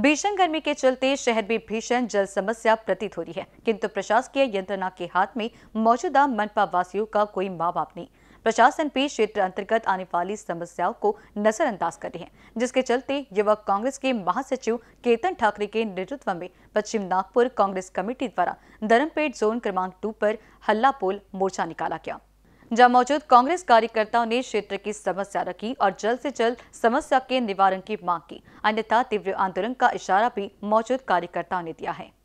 भीषण गर्मी के चलते शहर में भीषण जल समस्या प्रतीत हो रही है किंतु प्रशासकीय यंत्रणा के हाथ में मौजूदा मनपा वासियों का कोई माँ बाप नहीं प्रशासन भी क्षेत्र अंतर्गत आने वाली समस्याओं को नजरअंदाज कर रही है जिसके चलते युवक कांग्रेस के महासचिव केतन ठाकरे के नेतृत्व में पश्चिम नागपुर कांग्रेस कमेटी द्वारा धर्मपेट जोन क्रमांक टू पर हल्ला पोल मोर्चा निकाला गया जहां मौजूद कांग्रेस कार्यकर्ताओं ने क्षेत्र की समस्या रखी और जल्द से जल्द समस्या के निवारण की मांग की अन्यथा तीव्र आंदोलन का इशारा भी मौजूद कार्यकर्ताओं ने दिया है